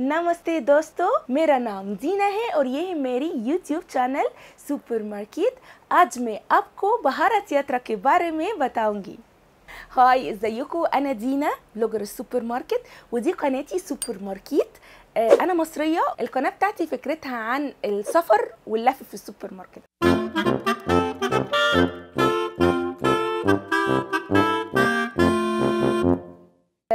नमस्ते दोस्तों मेरा नाम जीना है और ये है मेरी यूट्यूब चैनल सुपर मार्केट आज मैं आपको भारत यात्रा के बारे में बताऊंगी هاي ازيكم انا دينا بلوجر السوبر ماركت ودي قناتي سوبر ماركت انا مصريه القناه بتاعتي فكرتها عن السفر واللف في السوبر ماركت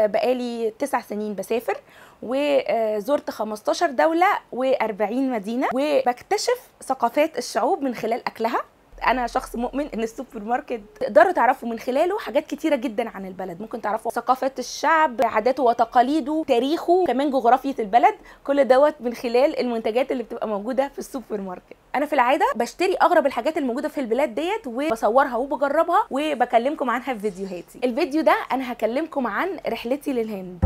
بقالي تسع سنين بسافر وزرت 15 دولة و40 مدينة وبكتشف ثقافات الشعوب من خلال أكلها انا شخص مؤمن ان السوبر ماركت تقدروا تعرفوا من خلاله حاجات كتيره جدا عن البلد ممكن تعرفوا ثقافه الشعب عاداته وتقاليده تاريخه كمان جغرافيه البلد كل دوت من خلال المنتجات اللي بتبقى موجوده في السوبر ماركت انا في العاده بشتري اغرب الحاجات الموجوده في البلاد ديت وبصورها وبجربها وبكلمكم عنها في فيديوهاتي الفيديو ده انا هكلمكم عن رحلتي للهند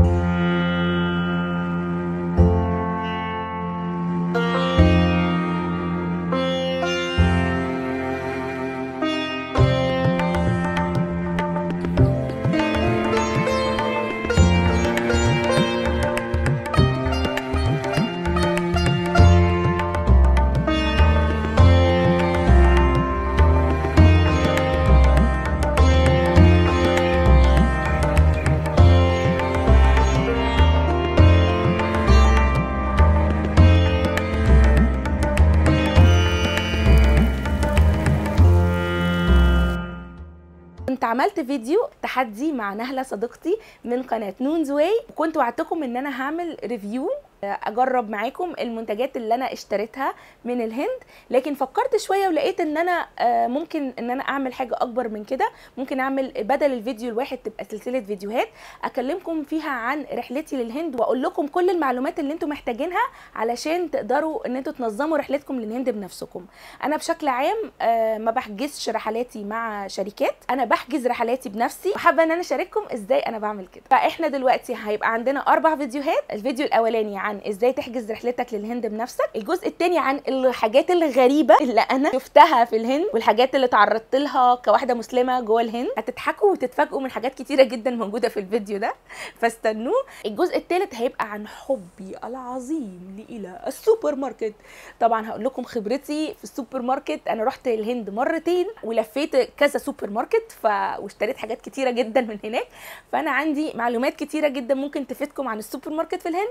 كنت عملت فيديو تحدي مع نهله صديقتي من قناه نونز واي وكنت وعدتكم ان انا هعمل ريفيو اجرب معاكم المنتجات اللي انا اشتريتها من الهند لكن فكرت شويه ولقيت ان انا آه، ممكن ان انا اعمل حاجه اكبر من كده ممكن اعمل بدل الفيديو الواحد تبقى سلسله فيديوهات اكلمكم فيها عن رحلتي للهند واقول لكم كل المعلومات اللي انتم محتاجينها علشان تقدروا ان انتم تنظموا رحلتكم للهند بنفسكم انا بشكل عام آه، ما بحجزش رحلاتي مع شركات انا بحجز رحلاتي بنفسي وحابه ان انا اشارككم ازاي انا بعمل كده فاحنا دلوقتي هيبقى عندنا اربع فيديوهات الفيديو الاولاني عن ازاي تحجز رحلتك للهند بنفسك الجزء الثاني عن الحاجات الغريبه اللي انا شفتها في الهند والحاجات اللي تعرضت لها كواحده مسلمه جوه الهند هتضحكوا وتتفاجئوا من حاجات كتيره جدا موجوده في الفيديو ده فاستنوه الجزء الثالث هيبقى عن حبي العظيم الى السوبر ماركت طبعا هقول لكم خبرتي في السوبر ماركت انا رحت الهند مرتين ولفيت كذا سوبر ماركت ف... واشتريت حاجات كتيره جدا من هناك فانا عندي معلومات كتيره جدا ممكن تفيدكم عن السوبر ماركت في الهند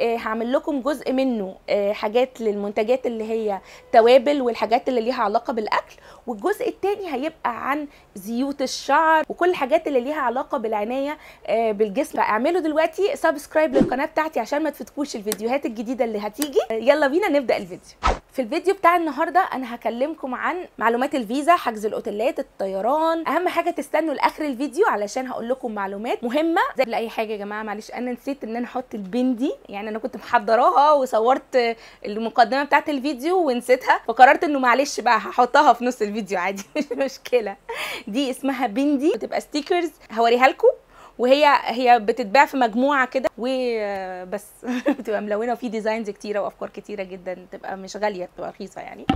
وهعمل آه، لكم جزء منه آه، حاجات للمنتجات اللي هي توابل والحاجات اللي ليها علاقه بالاكل والجزء الثاني هيبقى عن زيوت الشعر وكل الحاجات اللي ليها علاقه بالعنايه آه، بالجسم اعملوا دلوقتي سبسكرايب للقناه بتاعتي عشان ما تفوتكوش الفيديوهات الجديده اللي هتيجي يلا بينا نبدا الفيديو في الفيديو بتاع النهارده انا هكلمكم عن معلومات الفيزا حجز الاوتيلات الطيران اهم حاجه تستنوا لاخر الفيديو علشان هقول لكم معلومات مهمه زي لاي حاجه يا جماعه معلش انا نسيت ان انا احط البندي يعني انا كنت محضراها وصورت المقدمه بتاعت الفيديو ونسيتها فقررت انه معلش بقى هحطها في نص الفيديو عادي مش مشكله دي اسمها بندي بتبقى ستيكرز هوريها لكم وهي هي بتتباع في مجموعه كده وبس بتبقى ملونه وفي ديزاينز كتيره وافكار كتيره جدا تبقى مش غاليه تبقى رخيصه يعني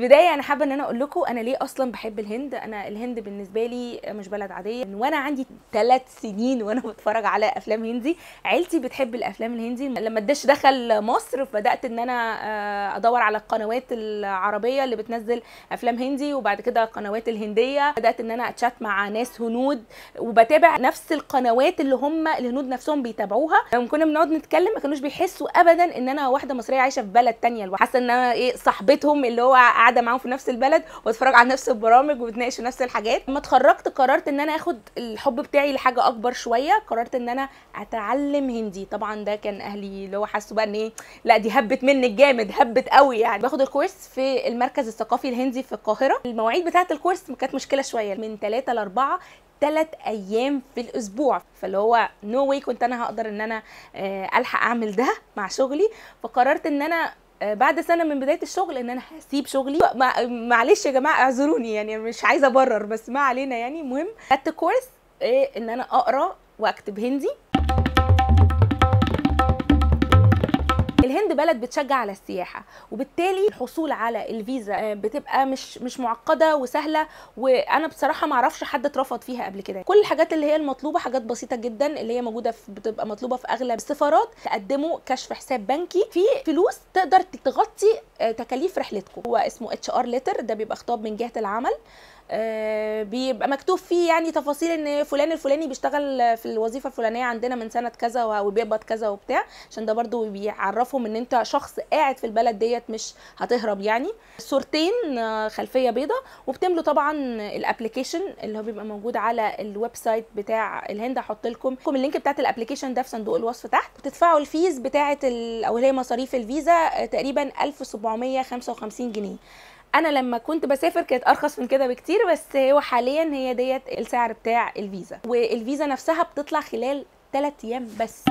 البدايه انا حابه ان انا اقول لكم انا ليه اصلا بحب الهند انا الهند بالنسبه لي مش بلد عاديه من وانا عندي ثلاث سنين وانا بتفرج على افلام هندي عيلتي بتحب الافلام الهندي لما الدش دخل مصر فبدات ان انا آه، ادور على القنوات العربيه اللي بتنزل افلام هندي وبعد كده القنوات الهنديه بدات ان انا اتشات مع ناس هنود وبتابع نفس القنوات اللي هم الهنود نفسهم بيتابعوها لما كنا بنقعد نتكلم ما كانوش بيحسوا ابدا ان انا واحده مصريه عايشه في بلد تانية حاسه ان انا ايه صاحبتهم اللي هو قاعده معاهم في نفس البلد واتفرج على نفس البرامج وبتناقش نفس الحاجات لما اتخرجت قررت ان انا اخد الحب بتاعي لحاجه اكبر شويه قررت ان انا اتعلم هندي طبعا ده كان اهلي اللي هو حاسوا بقى ان ايه لا دي هبت منك جامد هبت قوي يعني باخد الكورس في المركز الثقافي الهندي في القاهره المواعيد بتاعه الكورس كانت مشكله شويه من 3 ل 4 ثلاث ايام في الاسبوع فاللي هو نو no واي كنت انا هقدر ان انا آه، الحق اعمل ده مع شغلي فقررت ان انا آه، بعد سنه من بدايه الشغل ان انا هسيب شغلي معلش يا جماعه اعذروني يعني مش عايزه ابرر بس ما علينا يعني المهم خدت كورس إيه ان انا اقرا واكتب هندي الهند بلد بتشجع على السياحه وبالتالي الحصول على الفيزا آه، بتبقى مش مش معقده وسهله وانا بصراحه ما اعرفش حد اترفض فيها قبل كده كل الحاجات اللي هي المطلوبه حاجات بسيطه جدا اللي هي موجوده في بتبقى مطلوبه في اغلب السفارات تقدموا كشف حساب بنكي في فلوس تقدر تغطي آه، تكاليف رحلتكم هو اسمه اتش ار ليتر ده بيبقى خطاب من جهه العمل آه، بيبقى مكتوب فيه يعني تفاصيل ان فلان الفلاني بيشتغل في الوظيفه الفلانيه عندنا من سنه كذا وبيقبض كذا وبتاع عشان ده برضو بيعرفهم ان انت شخص قاعد في البلد ديت مش هتهرب يعني صورتين آه، خلفيه بيضة وبتملوا طبعا الابلكيشن اللي هو بيبقى موجود على الويب سايت بتاع الهند هحط لكم اللينك بتاعت الابلكيشن ده في صندوق الوصف تحت بتدفعوا الفيز بتاعه او اللي هي مصاريف الفيزا آه، تقريبا 1755 جنيه انا لما كنت بسافر كانت ارخص من كده بكتير بس هو حاليا هي ديت السعر بتاع الفيزا والفيزا نفسها بتطلع خلال 3 ايام بس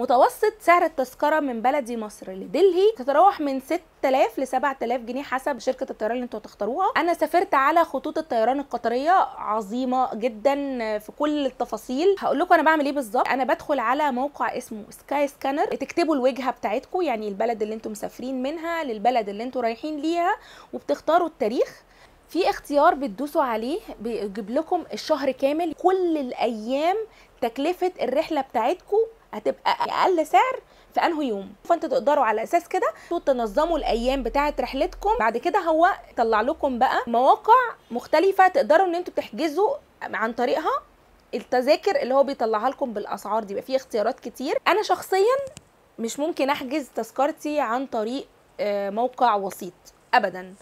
متوسط سعر التذكرة من بلدي مصر لدلهي تتراوح من 6000 ل 7000 جنيه حسب شركة الطيران اللي انتوا هتختاروها أنا سافرت على خطوط الطيران القطرية عظيمة جدا في كل التفاصيل هقول لكم أنا بعمل إيه بالظبط أنا بدخل على موقع اسمه سكاي سكانر تكتبوا الوجهة بتاعتكم يعني البلد اللي انتوا مسافرين منها للبلد اللي انتوا رايحين ليها وبتختاروا التاريخ في اختيار بتدوسوا عليه بيجيب لكم الشهر كامل كل الايام تكلفه الرحله بتاعتكم هتبقى اقل سعر في انه يوم فانت تقدروا على اساس كده تنظموا الايام بتاعه رحلتكم بعد كده هو طلع لكم بقى مواقع مختلفه تقدروا ان انتوا تحجزوا عن طريقها التذاكر اللي هو بيطلعها لكم بالاسعار دي بقى فيه اختيارات كتير انا شخصيا مش ممكن احجز تذكرتي عن طريق آه، موقع وسيط ابدا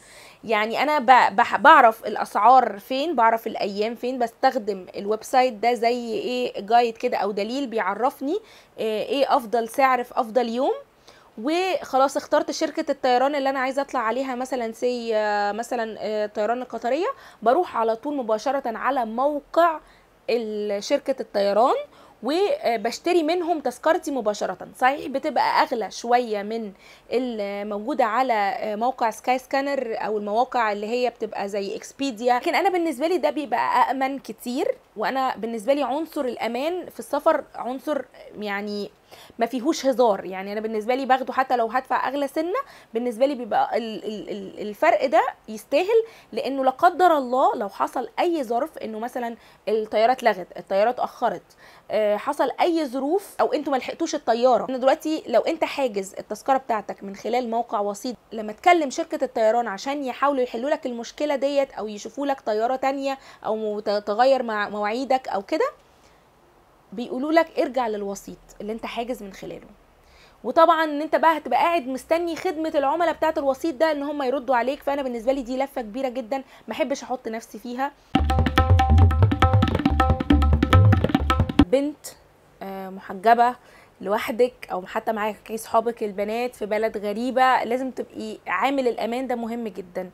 يعني انا بعرف الاسعار فين بعرف الايام فين بستخدم الويب سايت ده زي ايه جايد كده او دليل بيعرفني آه، ايه افضل سعر في افضل يوم وخلاص اخترت شركة الطيران اللي انا عايزة اطلع عليها مثلا سي آه، مثلا الطيران آه، القطرية بروح على طول مباشرة على موقع شركة الطيران وبشتري منهم تذكرتي مباشره صحيح بتبقى اغلى شويه من الموجوده على موقع سكاي سكانر او المواقع اللي هي بتبقى زي اكسبيديا لكن انا بالنسبه لي ده بيبقى امن كتير وانا بالنسبه لي عنصر الامان في السفر عنصر يعني ما فيهوش هزار يعني انا بالنسبه لي باخده حتى لو هدفع اغلى سنه بالنسبه لي بيبقى الفرق ده يستاهل لانه لا قدر الله لو حصل اي ظرف انه مثلا الطياره اتلغت الطياره اتاخرت آه، حصل اي ظروف او انتوا ما لحقتوش الطياره انا دلوقتي لو انت حاجز التذكره بتاعتك من خلال موقع وسيط لما تكلم شركه الطيران عشان يحاولوا يحلوا لك المشكله ديت او يشوفوا لك طياره تانية او تغير مواعيدك او كده بيقولوا لك ارجع للوسيط اللي انت حاجز من خلاله وطبعا ان انت بقى هتبقى قاعد مستني خدمه العملاء بتاعت الوسيط ده ان هم يردوا عليك فانا بالنسبه لي دي لفه كبيره جدا ما احبش احط نفسي فيها بنت آه، محجبه لوحدك او حتى معاكي صحابك البنات في بلد غريبه لازم تبقي عامل الامان ده مهم جدا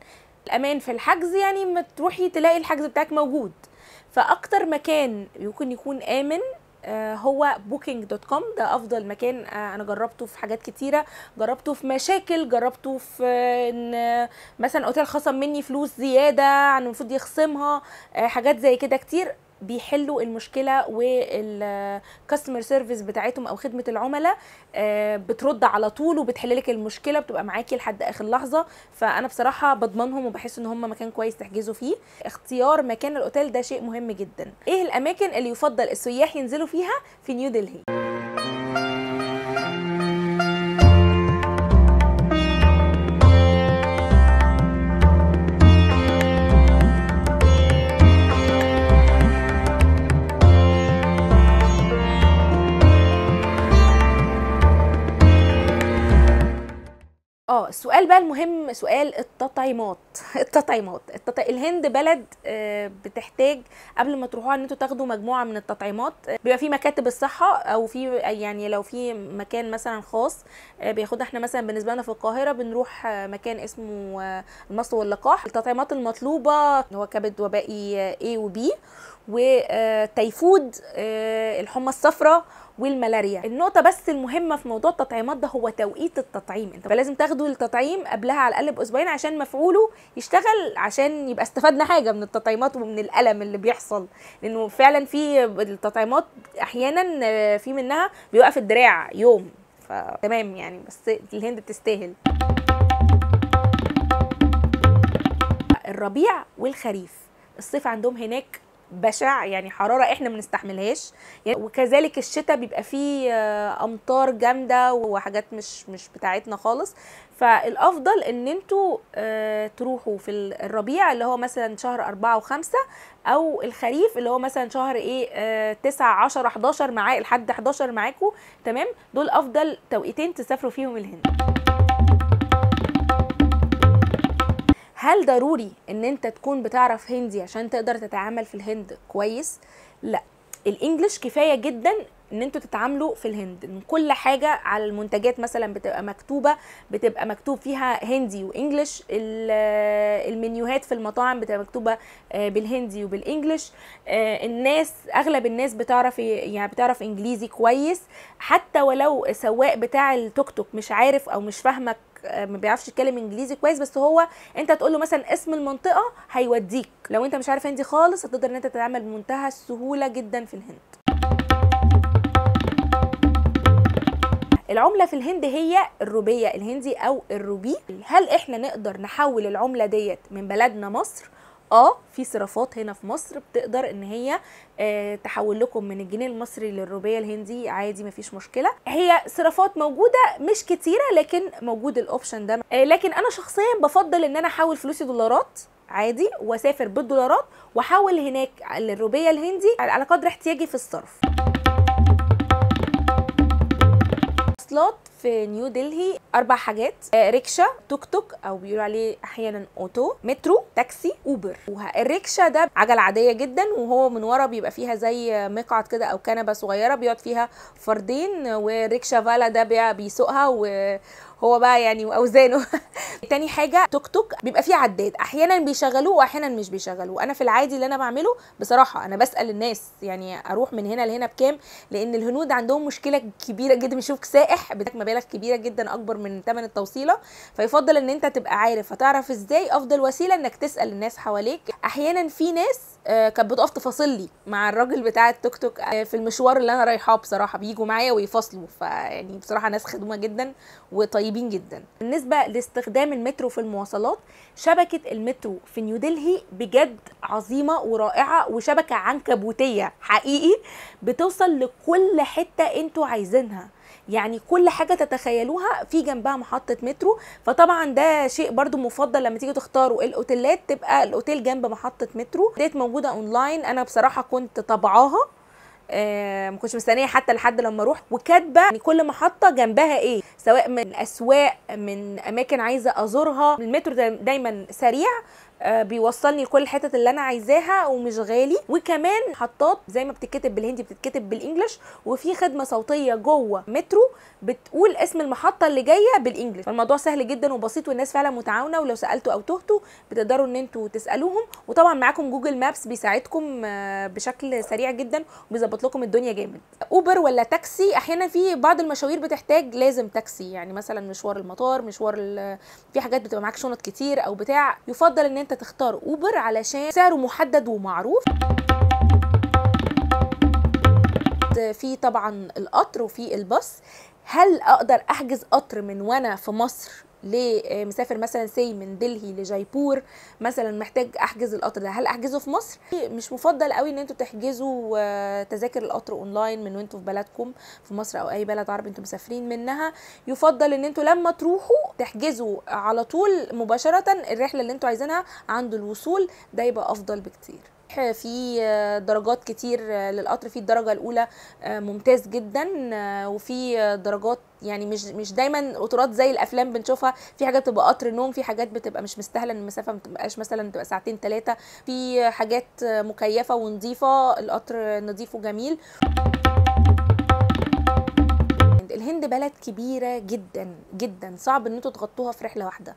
الامان في الحجز يعني ما تروحي تلاقي الحجز بتاعك موجود فاكتر مكان يمكن يكون امن آه، هو بوكينج دوت كوم ده افضل مكان آه، انا جربته في حاجات كتيره جربته في مشاكل جربته في ان مثلا اوتيل خصم مني فلوس زياده عن المفروض يخصمها آه، حاجات زي كده كتير بيحلوا المشكله والكاستمر سيرفيس بتاعتهم او خدمه العملاء آه، بترد على طول وبتحل لك المشكله بتبقى معاكي لحد اخر لحظه فانا بصراحه بضمنهم وبحس ان هم مكان كويس تحجزوا فيه اختيار مكان الاوتيل ده شيء مهم جدا ايه الاماكن اللي يفضل السياح ينزلوا فيها في نيو دلهي اه السؤال بقى المهم سؤال التطعيمات التطعيمات التط... الهند بلد آه، بتحتاج قبل ما تروحوها ان انتوا تاخدوا مجموعه من التطعيمات آه، بيبقى في مكاتب الصحه او في يعني لو في مكان مثلا خاص آه، بياخدها احنا مثلا بالنسبه لنا في القاهره بنروح مكان اسمه المصل واللقاح التطعيمات المطلوبه هو كبد وبائي A وB وتيفود آه، الحمى الصفراء والملاريا النقطه بس المهمه في موضوع التطعيمات ده هو توقيت التطعيم انت لازم تاخدوا التطعيم قبلها على الاقل باسبوعين عشان مفعوله يشتغل عشان يبقى استفدنا حاجه من التطعيمات ومن الالم اللي بيحصل لانه فعلا في التطعيمات احيانا آه، في منها بيوقف الدراع يوم فتمام يعني بس الهند تستاهل الربيع والخريف الصيف عندهم هناك بشع يعني حراره احنا ما بنستحملهاش يعني وكذلك الشتاء بيبقى فيه آه، امطار جامده وحاجات مش مش بتاعتنا خالص فالافضل ان انتوا آه، تروحوا في الربيع اللي هو مثلا شهر أربعة وخمسة او الخريف اللي هو مثلا شهر ايه 9 10 11 معاه لحد 11 معاكم تمام دول افضل توقيتين تسافروا فيهم الهند هل ضروري ان انت تكون بتعرف هندي عشان تقدر تتعامل في الهند كويس لا الانجليش كفايه جدا ان انتوا تتعاملوا في الهند ان كل حاجه على المنتجات مثلا بتبقى مكتوبه بتبقى مكتوب فيها هندي وانجليش آه، المنيوهات في المطاعم بتبقى مكتوبه آه، بالهندي وبالانجليش آه، الناس اغلب الناس بتعرف يعني بتعرف انجليزي كويس حتى ولو السواق بتاع التوك توك مش عارف او مش فاهمك آه، ما بيعرفش يتكلم انجليزي كويس بس هو انت تقول له مثلا اسم المنطقه هيوديك لو انت مش عارف هندي خالص هتقدر ان انت تتعامل بمنتهى السهوله جدا في الهند العملة في الهند هي الروبية الهندي أو الروبي هل إحنا نقدر نحول العملة ديت من بلدنا مصر اه في صرافات هنا في مصر بتقدر ان هي آه تحول لكم من الجنيه المصري للروبيه الهندي عادي مفيش مشكله هي صرافات موجوده مش كتيره لكن موجود الاوبشن ده آه لكن انا شخصيا بفضل ان انا احول فلوسي دولارات عادي واسافر بالدولارات واحول هناك للروبيه الهندي على قدر احتياجي في الصرف في نيو دلهي اربع حاجات آه، ريكشا توك توك او بيقولوا عليه احيانا اوتو مترو تاكسي اوبر الريكشا ده عجله عاديه جدا وهو من ورا بيبقى فيها زي مقعد كده او كنبه صغيره بيقعد فيها فردين والريكشا فالا ده بيسوقها هو بقى يعني واوزانه تاني حاجه توك توك بيبقى فيه عداد احيانا بيشغلوه واحيانا مش بيشغلوه انا في العادي اللي انا بعمله بصراحه انا بسال الناس يعني اروح من هنا لهنا بكام لان الهنود عندهم مشكله كبيره جدا بيشوفك سائح بدك مبالغ كبيره جدا اكبر من ثمن التوصيله فيفضل ان انت تبقى عارف فتعرف ازاي افضل وسيله انك تسال الناس حواليك احيانا في ناس آه، كانت بتقف تفاصل لي مع الراجل بتاع التوك توك آه، في المشوار اللي انا رايحاه بصراحه بيجوا معايا ويفصلوا فيعني بصراحه ناس خدومه جدا وطيبين جدا بالنسبه لاستخدام المترو في المواصلات شبكه المترو في نيودلهي بجد عظيمه ورائعه وشبكه عنكبوتيه حقيقي بتوصل لكل حته انتوا عايزينها يعني كل حاجه تتخيلوها في جنبها محطه مترو فطبعا ده شيء برده مفضل لما تيجي تختاروا الاوتيلات تبقى الاوتيل جنب محطه مترو ديت موجوده اونلاين انا بصراحه كنت طبعاها آه ما كنتش مستنيه حتى لحد لما اروح وكاتبه يعني كل محطه جنبها ايه سواء من اسواق من اماكن عايزه ازورها المترو دايما سريع آه، بيوصلني لكل الحتت اللي انا عايزاها ومش غالي وكمان حطات زي ما بتتكتب بالهندي بتتكتب بالانجلش وفي خدمه صوتيه جوه مترو بتقول اسم المحطه اللي جايه بالانجلش فالموضوع سهل جدا وبسيط والناس فعلا متعاونه ولو سالتوا او تهتوا بتقدروا ان انتوا تسالوهم وطبعا معاكم جوجل مابس بيساعدكم آه، بشكل سريع جدا وبيظبط لكم الدنيا جامد اوبر ولا تاكسي احيانا في بعض المشاوير بتحتاج لازم تاكسي يعني مثلا مشوار المطار مشوار في حاجات بتبقى معاك شنط كتير او بتاع يفضل ان انت تختار اوبر علشان سعره محدد ومعروف في طبعا القطر وفي الباص هل اقدر احجز قطر من وانا في مصر لمسافر مثلا سي من دلهي لجايبور مثلا محتاج احجز القطر ده هل احجزه في مصر مش مفضل قوي ان انتوا تحجزوا آه، تذاكر القطر اونلاين من وانتوا في بلدكم في مصر او اي بلد عربي انتوا مسافرين منها يفضل ان انتوا لما تروحوا تحجزوا على طول مباشره الرحله اللي انتوا عايزينها عند الوصول ده يبقى افضل بكتير في آه، درجات كتير للقطر في الدرجه الاولى آه، ممتاز جدا آه، وفي درجات يعني مش مش دايما قطارات زي الافلام بنشوفها في حاجات بتبقى قطر نوم في حاجات بتبقى مش مستاهله ان المسافه ما تبقاش مثلا تبقى ساعتين ثلاثه في حاجات مكيفه ونظيفه القطر نظيف وجميل الهند بلد كبيره جدا جدا صعب ان انتوا تغطوها في رحله واحده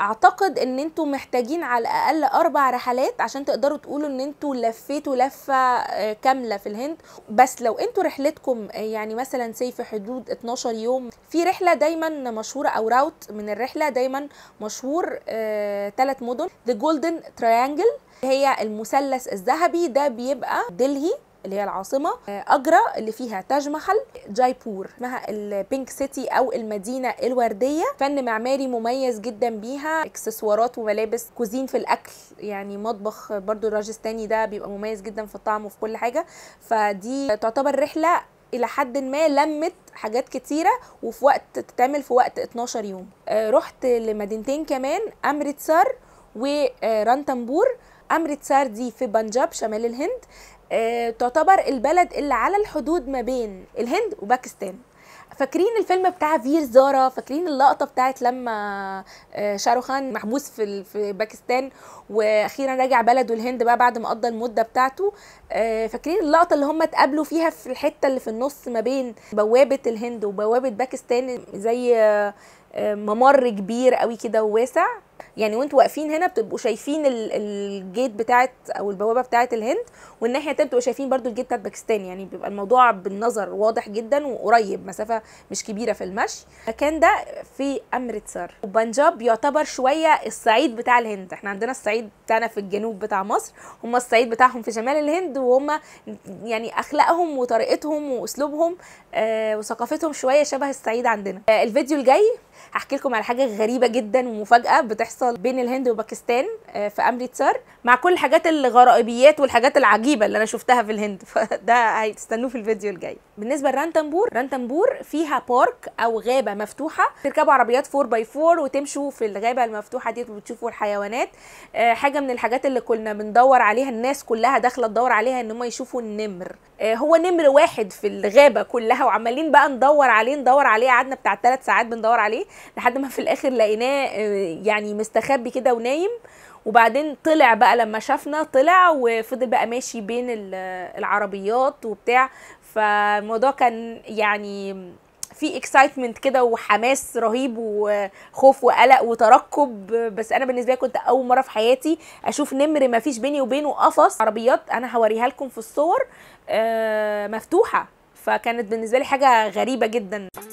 اعتقد ان انتوا محتاجين على الاقل اربع رحلات عشان تقدروا تقولوا ان انتوا لفيتوا لفه آه، كامله في الهند بس لو انتوا رحلتكم آه، يعني مثلا سي في حدود 12 يوم في رحله دايما مشهوره او راوت من الرحله دايما مشهور ثلاث آه، مدن ذا جولدن تريانجل هي المثلث الذهبي ده بيبقى دلهي اللي هي العاصمه اجرا اللي فيها تاج محل جايبور اسمها البينك سيتي او المدينه الورديه فن معماري مميز جدا بيها اكسسوارات وملابس كوزين في الاكل يعني مطبخ برضو الراجستاني ده بيبقى مميز جدا في الطعم وفي كل حاجه فدي تعتبر رحله الى حد ما لمت حاجات كتيره وفي وقت تتعمل في وقت 12 يوم آه، رحت لمدينتين كمان امرتسر ورانتنبور آه، امريتسار دي في بنجاب شمال الهند آه، تعتبر البلد اللي على الحدود ما بين الهند وباكستان فاكرين الفيلم بتاع فير زارا فاكرين اللقطه بتاعت لما آه، شاروخان محبوس في في باكستان واخيرا راجع بلده الهند بقى بعد ما قضى المده بتاعته آه، فاكرين اللقطه اللي هم اتقابلوا فيها في الحته اللي في النص ما بين بوابه الهند وبوابه باكستان زي ممر كبير قوي كده وواسع يعني وانتوا واقفين هنا بتبقوا شايفين الجيت بتاعت او البوابه بتاعت الهند والناحيه الثانيه بتبقوا شايفين برده الجيب بتاعت باكستان يعني بيبقى الموضوع بالنظر واضح جدا وقريب مسافه مش كبيره في المشي المكان ده في امرتسر وبنجاب يعتبر شويه الصعيد بتاع الهند احنا عندنا الصعيد بتاعنا في الجنوب بتاع مصر هم الصعيد بتاعهم في شمال الهند وهم يعني اخلاقهم وطريقتهم واسلوبهم آه وثقافتهم شويه شبه الصعيد عندنا آه الفيديو الجاي هحكي لكم على حاجه غريبه جدا ومفاجاه بتحصل بين الهند وباكستان آه في امرتسر مع كل الحاجات الغرائبيات والحاجات العجيبه الغريبه اللي انا شفتها في الهند فده هتستنوه في الفيديو الجاي بالنسبه لرانتنبور رانتنبور فيها بارك او غابه مفتوحه تركبوا عربيات 4 باي 4 وتمشوا في الغابه المفتوحه دي وتشوفوا الحيوانات آه، حاجه من الحاجات اللي كنا بندور عليها الناس كلها داخله تدور عليها ان هم يشوفوا النمر آه، هو نمر واحد في الغابه كلها وعمالين بقى ندور عليه ندور عليه قعدنا بتاع ثلاث ساعات بندور عليه لحد ما في الاخر لقيناه آه، يعني مستخبي كده ونايم وبعدين طلع بقى لما شافنا طلع وفضل بقى ماشي بين العربيات وبتاع فالموضوع كان يعني في اكسايتمنت كده وحماس رهيب وخوف وقلق وترقب بس انا بالنسبه لي كنت اول مره في حياتي اشوف نمر ما فيش بيني وبينه قفص عربيات انا هوريها لكم في الصور آه، مفتوحه فكانت بالنسبه لي حاجه غريبه جدا